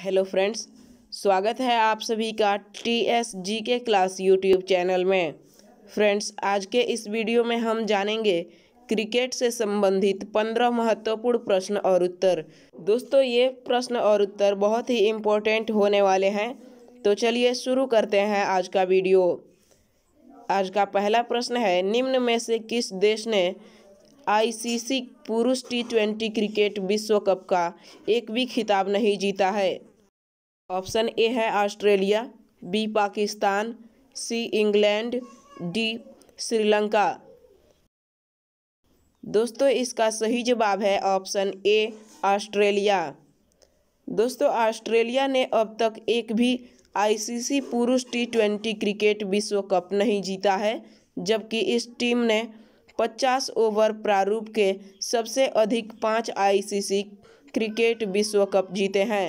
hello friends स्वागत है आप सभी का T S G K class YouTube channel में फ्रेंड्स आज के इस वीडियो में हम जानेंगे क्रिकेट से संबंधित पंद्रह महत्वपूर्ण प्रश्न और उत्तर दोस्तों ये प्रश्न और उत्तर बहुत ही इम्पोर्टेंट होने वाले हैं तो चलिए शुरू करते हैं आज का वीडियो आज का पहला प्रश्न है निम्न में से किस देश ने आईसीसी पुरुष टी ट्वेंटी क्रिकेट विश्व कप का एक भी खिताब नहीं जीता है ऑप्शन ए है Australia B Pakistan C England D Sri Lanka दोस्तों इसका सही जवाब है ऑप्शन ए ऑस्ट्रेलिया दोस्तों ऑस्ट्रेलिया ने अब तक एक भी आईसीसी पुरुष टी ट्वेंटी क्रिकेट विश्व कप नहीं जीता है जबकि इस टीम ने पचास ओवर प्रारूप के सबसे अधिक पाँच आईसीसी क्रिकेट विश्व कप जीते हैं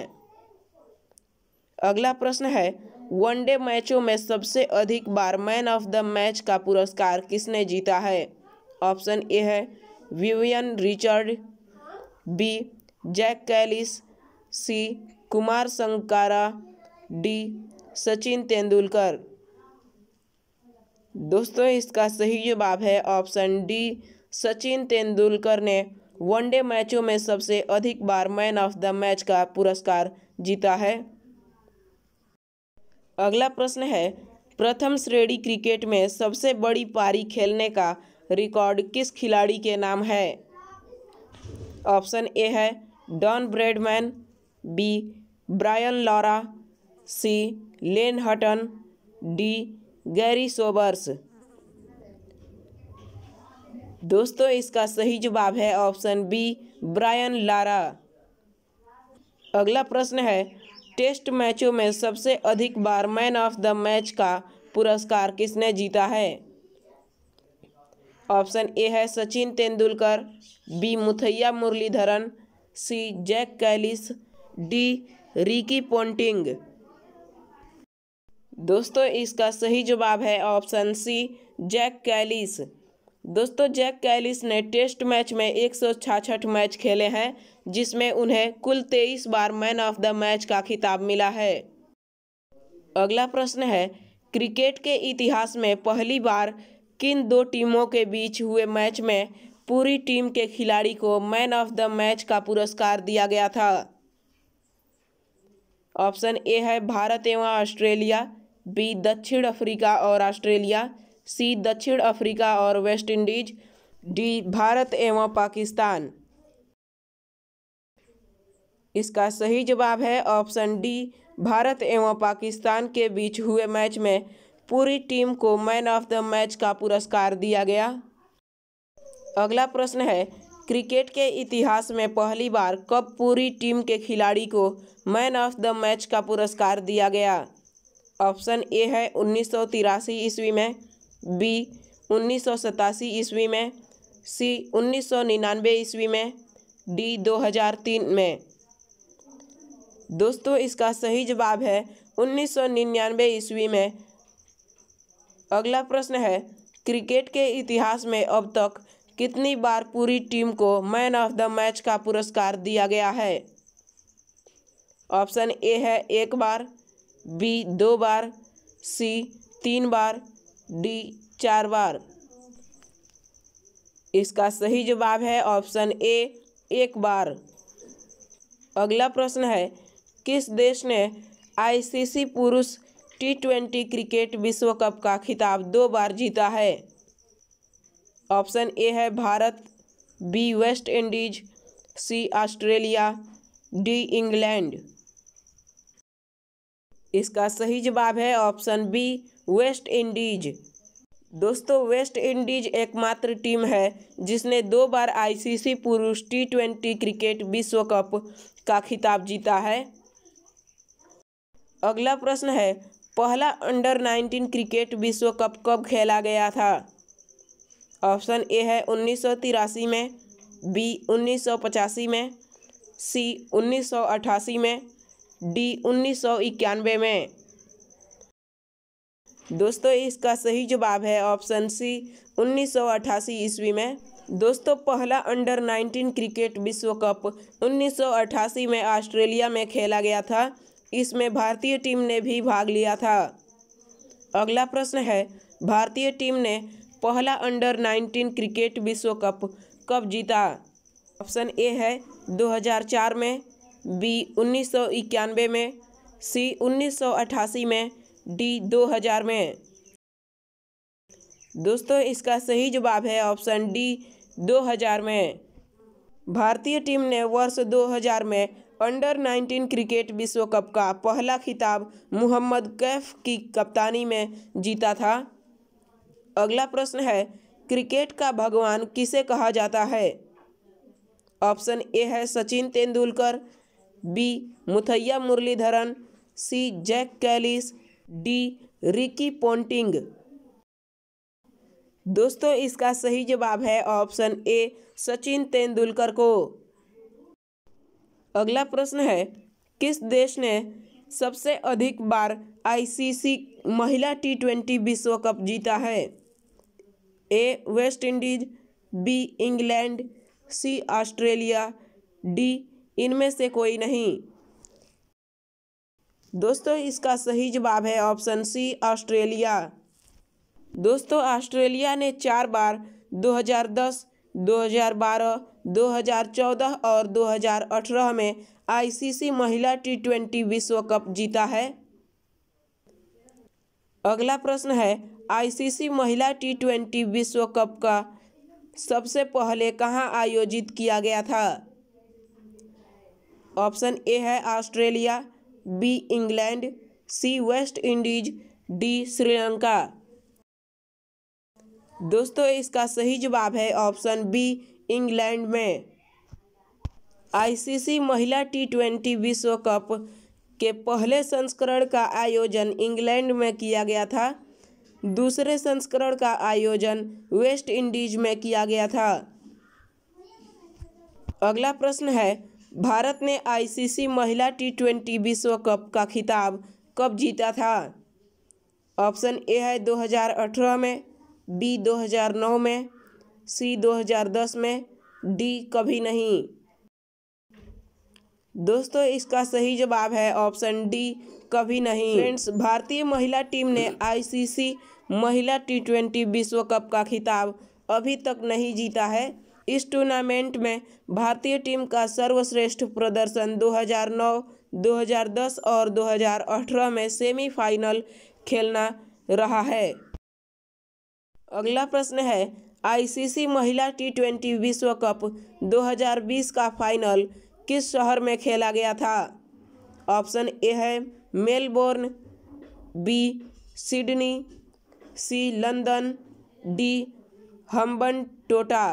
अगला प्रश्न है वनडे मैचों में सबसे अधिक बार मैन ऑफ द मैच का पुरस्कार किसने जीता है ऑप्शन ए है Vivian Richard B Jack Kallis C Kumar Sangakkara D Sachin Tendulkar दोस्तों इसका सही जवाब है ऑप्शन डी सचिन तेंदुलकर ने वनडे मैचों में सबसे अधिक बार मैन ऑफ द मैच का पुरस्कार जीता है अगला प्रश्न है प्रथम श्रेणी क्रिकेट में सबसे बड़ी पारी खेलने का रिकॉर्ड किस खिलाड़ी के नाम है ऑप्शन ए है Don Bradman B Brian Lara C Len Hutton D Garry Sobers दोस्तों इसका सही जवाब है ऑप्शन बी ब्रायन लारा अगला प्रश्न है टेस्ट मैचों में सबसे अधिक बार मैन ऑफ द मैच का पुरस्कार किसने जीता है ऑप्शन ए है Sachin Tendulkar B Muttiah Muraleedharan C Jack Kallis D Ricky Ponting दोस्तों इसका सही जवाब है ऑप्शन सी जैक कैलिस दोस्तों जैक कैलिस ने टेस्ट मैच में एक मैच खेले हैं जिसमें उन्हें कुल तेईस बार मैन ऑफ द मैच का खिताब मिला है अगला प्रश्न है क्रिकेट के इतिहास में पहली बार किन दो टीमों के बीच हुए मैच में पूरी टीम के खिलाड़ी को मैन ऑफ द मैच का पुरस्कार दिया गया था ऑप्शन ए है भारत एवं ऑस्ट्रेलिया बी दक्षिण अफ्रीका और ऑस्ट्रेलिया सी दक्षिण अफ्रीका और वेस्ट इंडीज डी भारत एवं पाकिस्तान इसका सही जवाब है ऑप्शन डी भारत एवं पाकिस्तान के बीच हुए मैच में पूरी टीम को मैन ऑफ द मैच का पुरस्कार दिया गया अगला प्रश्न है क्रिकेट के इतिहास में पहली बार कब पूरी टीम के खिलाड़ी को मैन ऑफ द मैच का पुरस्कार दिया गया ऑप्शन ए है उन्नीस सौ तिरासी ईस्वी में बी उन्नीस सौ सतासी ईस्वी में सी उन्नीस सौ निन्यानवे ईस्वी में डी दो हज़ार तीन में दोस्तों इसका सही जवाब है उन्नीस सौ निन्यानवे ईस्वी में अगला प्रश्न है क्रिकेट के इतिहास में अब तक कितनी बार पूरी टीम को मैन ऑफ द मैच का पुरस्कार दिया गया है ऑप्शन ए है एक बार बी दो बार सी तीन बार डी चार बार इसका सही जवाब है ऑप्शन ए एक बार अगला प्रश्न है किस देश ने आईसीसी पुरुष टी ट्वेंटी क्रिकेट विश्व कप का खिताब दो बार जीता है ऑप्शन ए है Bharat B West Indies C Australia D England इसका सही जवाब है ऑप्शन बी वेस्ट इंडीज दोस्तों वेस्ट इंडीज एकमात्र टीम है जिसने दो बार आईसीसी पुरुष टी ट्वेंटी क्रिकेट विश्व कप का खिताब जीता है अगला प्रश्न है पहला अंडर नाइनटीन क्रिकेट विश्व कप कब खेला गया था ऑप्शन ए है उन्नीस में बी उन्नीस में सी उन्नीस में डी उन्नीस में दोस्तों इसका सही जवाब है ऑप्शन सी उन्नीस ईस्वी में दोस्तों पहला अंडर 19 क्रिकेट विश्व कप अट्ठासी में ऑस्ट्रेलिया में खेला गया था इसमें भारतीय टीम ने भी भाग लिया था अगला प्रश्न है भारतीय टीम ने पहला अंडर 19 क्रिकेट विश्व कप कब जीता ऑप्शन ए है 2004 में बी उन्नीस सौ इक्यानवे में सी उन्नीस सौ अट्ठासी में डी दो हज़ार में दोस्तों इसका सही जवाब है ऑप्शन डी दो हज़ार में भारतीय टीम ने वर्ष 2000 में अंडर 19 क्रिकेट विश्व कप का पहला खिताब मोहम्मद कैफ की कप्तानी में जीता था अगला प्रश्न है क्रिकेट का भगवान किसे कहा जाता है ऑप्शन ए है Sachin Tendulkar B Muttiah Muraleedharan C Jack Kallis D Ricky Ponting दोस्तों इसका सही जवाब है ऑप्शन ए सचिन तेंदुलकर को अगला प्रश्न है किस देश ने सबसे अधिक बार आईसीसी महिला टी ट्वेंटी विश्व कप जीता है A West Indies B England C Australia D इनमें से कोई नहीं दोस्तों इसका सही जवाब है ऑप्शन सी ऑस्ट्रेलिया दोस्तों ऑस्ट्रेलिया ने चार बार 2010, 2012, 2014 और 2018 में आईसीसी महिला टी ट्वेंटी विश्व कप जीता है अगला प्रश्न है आईसीसी महिला टी ट्वेंटी विश्व कप का सबसे पहले कहाँ आयोजित किया गया था ऑप्शन ए है Australia B England C West Indies D Sri Lanka दोस्तों इसका सही जवाब है ऑप्शन बी इंग्लैंड में आईसीसी महिला टी ट्वेंटी विश्व कप के पहले संस्करण का आयोजन इंग्लैंड में किया गया था दूसरे संस्करण का आयोजन वेस्ट इंडीज में किया गया था अगला प्रश्न है भारत ने आईसीसी महिला टी ट्वेंटी विश्व कप का खिताब कब जीता था ऑप्शन ए है 2018 में बी 2009 में सी 2010 में डी कभी नहीं दोस्तों इसका सही जवाब है ऑप्शन डी कभी नहीं फ्रेंड्स भारतीय महिला टीम ने आईसीसी महिला टी ट्वेंटी विश्व कप का खिताब अभी तक नहीं जीता है इस टूर्नामेंट में भारतीय टीम का सर्वश्रेष्ठ प्रदर्शन 2009, 2010 और 2018 में सेमीफाइनल खेलना रहा है अगला प्रश्न है आईसीसी महिला टी ट्वेंटी विश्व कप 2020 का फाइनल किस शहर में खेला गया था ऑप्शन ए है Melbourne B Sydney C London D Hambantota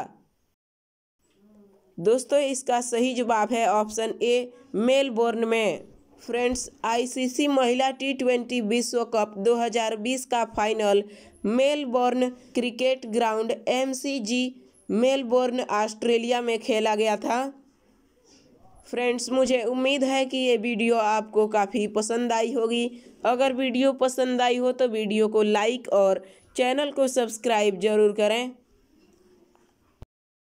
दोस्तों इसका सही जवाब है ऑप्शन ए मेलबोर्न में फ्रेंड्स आईसीसी महिला टी ट्वेंटी विश्व कप 2020 का final Melbourne cricket ground MCG Melbourne Australia में खेला गया था फ्रेंड्स मुझे उम्मीद है कि ये वीडियो आपको काफ़ी पसंद आई होगी अगर वीडियो पसंद आई हो तो वीडियो को लाइक और चैनल को सब्सक्राइब जरूर करें